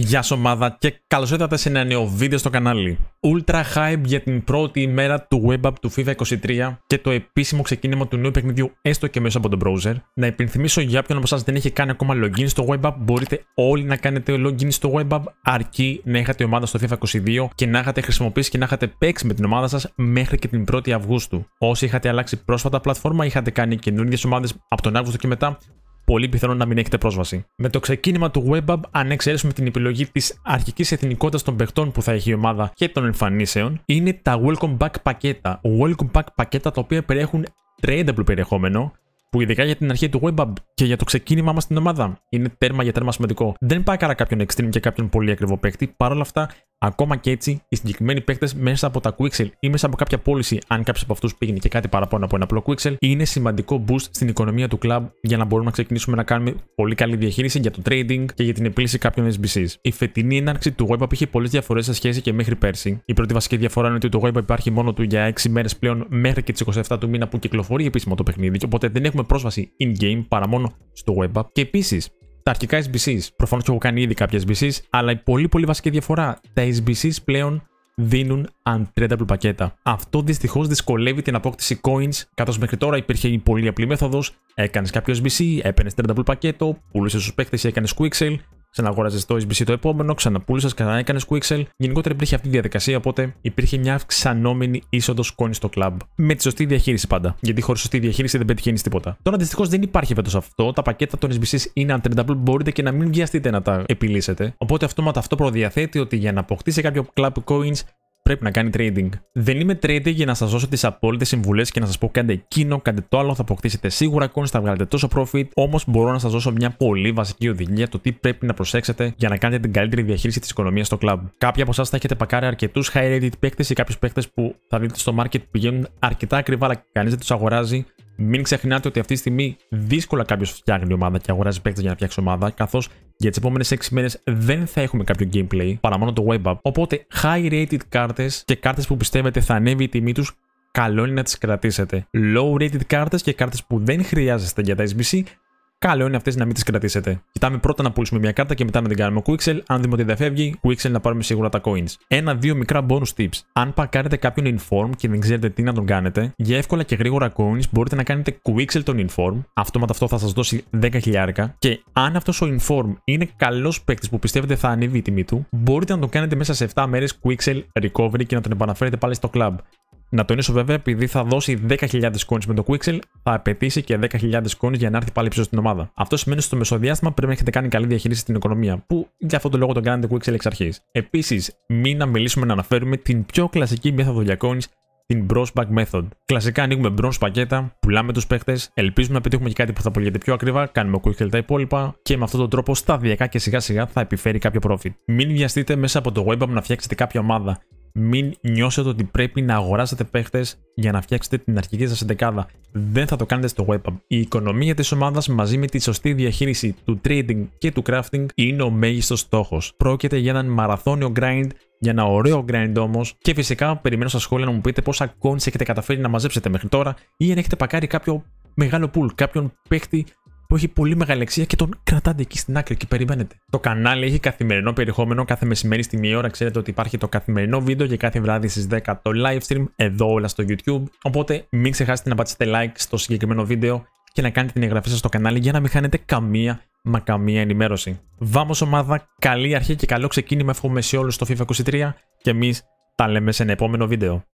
Γεια σας ομάδα και καλώς ήρθατε σε ένα νέο βίντεο στο κανάλι. Ultra hype για την πρώτη ημέρα του web app του FIFA 23 και το επίσημο ξεκίνημα του νέου παιχνιδιού έστω και μέσα από τον browser. Να υπενθυμίσω για όποιον από εσάς δεν έχει κάνει ακόμα login στο web app, μπορείτε όλοι να κάνετε login στο web app αρκεί να είχατε ομάδα στο FIFA 22 και να είχατε χρησιμοποιήσει και να είχατε παίξει με την ομάδα σας μέχρι και την 1η Αυγούστου. Όσοι είχατε αλλάξει πρόσφατα πλατφόρμα, είχατε κάνει καινούργιες ομάδες από τον Αύγουστο και μετά, πολύ πιθανό να μην έχετε πρόσβαση. Με το ξεκίνημα του WebApp, αν εξαιρέσουμε την επιλογή της αρχικής εθνικότητας των παιχτών που θα έχει η ομάδα και των εμφανίσεων, είναι τα Welcome Back πακέτα. Welcome Back πακέτα τα οποία περιέχουν tradable περιεχόμενο, που ειδικά για την αρχή του WebApp και για το ξεκίνημά μας στην ομάδα είναι τέρμα για τέρμα σημαντικό. Δεν πάει καλά κάποιον extreme και κάποιον πολύ ακριβό παίκτη, παρόλα αυτά ακόμα και έτσι οι συγκεκριμένοι παίκτες μέσα από τα Quixel ή μέσα από κάποια πώληση, αν κάποιος από αυτούς πήγαινε και κάτι παραπάνω από ένα απλό Quixel, είναι σημαντικό boost στην οικονομία του club για να μπορούμε να ξεκινήσουμε να κάνουμε πολύ καλή διαχείριση για το trading και για την επίλυση κάποιων SBCs. Η φετινή έναρξη του WebApp είχε πολλές διαφορές σε σχέση και μέχρι πέρσι. Η πρώτη βασική διαφορά είναι ότι το WebApp υπάρχει μόνο του για 6 μέρες πλέον μέχρι και τις 27 του μήνα που κυκλοφορεί επίσημα το παιχνίδι, οπότε δεν έχουμε πρόσβαση in-game παρά μόνο στο WebApp. Και επίσης τα αρχικά SBCs. Προφανώς και έχω κάνει ήδη κάποια SBCs, αλλά η πολύ πολύ βασική διαφορά. Τα SBCs πλέον δίνουν untradable πακέτα. Αυτό δυστυχώς δυσκολεύει την απόκτηση coins, καθώς μέχρι τώρα υπήρχε η πολύ απλή μέθοδος. Έκανες κάποιο SBC, έπαιρνες 30 πακέτο, πουλούσες στους παίκτες ή έκανες quick sale ξαναγόραζες το SBC το επόμενο, ξαναπούλησες, ξαναέκανε sell Γενικότερα υπήρχε αυτή η διαδικασία, οπότε υπήρχε μια αυξανόμενη είσοδος κόνη στο club. Με τη σωστή διαχείριση πάντα. Γιατί χωρίς σωστή διαχείριση δεν πετυχαίνεις τίποτα. Τώρα αντιστοιχώ δεν υπάρχει φέτος αυτό. Τα πακέτα των SBC είναι untradable, μπορείτε και να μην βιαστείτε να τα επιλύσετε. Οπότε αυτόματα αυτό προδιαθέτει ότι για να αποκτήσει κάποιο club coins πρέπει να κάνει trading. Δεν είμαι trader για να σας δώσω τις απόλυτες συμβουλές και να σας πω κάντε εκείνο, κάντε το άλλο, θα αποκτήσετε σίγουρα coins, θα βγάλετε τόσο profit. Όμως μπορώ να σας δώσω μια πολύ βασική οδηγία το τι πρέπει να προσέξετε για να κάνετε την καλύτερη διαχείριση της οικονομίας στο club. Κάποιοι από εσάς θα έχετε πακάρει αρκετούς high rated παίκτες ή κάποιους παίκτες που θα δείτε στο market που πηγαίνουν αρκετά ακριβά, αλλά κανείς δεν τους αγοράζει. Μην ξεχνάτε ότι αυτή τη στιγμή δύσκολα κάποιος φτιάχνει ομάδα και αγοράζει παίκτες για να φτιάξει ομάδα, καθώς για τις επόμενες 6 μέρες δεν θα έχουμε κάποιο gameplay παρά μόνο το web app. Οπότε, high rated κάρτες και κάρτες που πιστεύετε θα ανέβει η τιμή τους, καλό είναι να τις κρατήσετε. Low rated κάρτες και κάρτες που δεν χρειάζεστε για τα SBC Καλό είναι αυτές να μην τις κρατήσετε. Κοιτάμε πρώτα να πουλήσουμε μια κάρτα και μετά να την κάνουμε Quixel. Αν δούμε ότι δεν φεύγει, Quixel να πάρουμε σίγουρα τα coins. Ένα-δύο μικρά bonus tips. Αν πακάρετε κάποιον inform και δεν ξέρετε τι να τον κάνετε, για εύκολα και γρήγορα coins μπορείτε να κάνετε Quixel τον inform. Αυτόματα αυτό θα σας δώσει 10.000. Και αν αυτός ο inform είναι καλός παίκτης που πιστεύετε θα ανέβει η τιμή του, μπορείτε να τον κάνετε μέσα σε 7 μέρες Quixel recovery και να τον επαναφέρετε πάλι στο club. Να τονίσω βέβαια, επειδή θα δώσει 10.000 coins με το Quixel, θα απαιτήσει και 10.000 coins για να έρθει πάλι πίσω στην ομάδα. Αυτό σημαίνει ότι στο μεσοδιάστημα πρέπει να έχετε κάνει καλή διαχείριση στην οικονομία, που για αυτό τον λόγο τον κάνετε Quixel εξ αρχής. Επίσης, μην να μιλήσουμε να αναφέρουμε την πιο κλασική μέθοδο για coins, την Back Method. Κλασικά ανοίγουμε bronze πακέτα, πουλάμε τους παίχτες, ελπίζουμε να πετύχουμε και κάτι που θα πουλιέται πιο ακριβά, κάνουμε Quixel τα υπόλοιπα και με αυτόν τον τρόπο σταδιακά και σιγά σιγά θα επιφέρει κάποιο profit. Μην βιαστείτε μέσα από το web να φτιάξετε κάποια ομάδα μην νιώσετε ότι πρέπει να αγοράσετε παίχτες για να φτιάξετε την αρχική σας εντεκάδα. Δεν θα το κάνετε στο WebApp. Η οικονομία της ομάδας μαζί με τη σωστή διαχείριση του trading και του crafting είναι ο μέγιστος στόχος. Πρόκειται για έναν μαραθώνιο grind, για ένα ωραίο grind όμως και φυσικά περιμένω στα σχόλια να μου πείτε πόσα coins έχετε καταφέρει να μαζέψετε μέχρι τώρα ή αν έχετε πακάρει κάποιο μεγάλο pool, κάποιον παίχτη που έχει πολύ μεγάλη αξία και τον κρατάτε εκεί στην άκρη και περιμένετε. Το κανάλι έχει καθημερινό περιεχόμενο κάθε μεσημέρι στη μία ώρα. Ξέρετε ότι υπάρχει το καθημερινό βίντεο και κάθε βράδυ στις 10 το live stream εδώ όλα στο YouTube. Οπότε μην ξεχάσετε να πατήσετε like στο συγκεκριμένο βίντεο και να κάνετε την εγγραφή σας στο κανάλι για να μην χάνετε καμία μα καμία ενημέρωση. Βάμος ομάδα, καλή αρχή και καλό ξεκίνημα εύχομαι σε όλους στο FIFA 23 και εμείς τα λέμε σε ένα επόμενο βίντεο.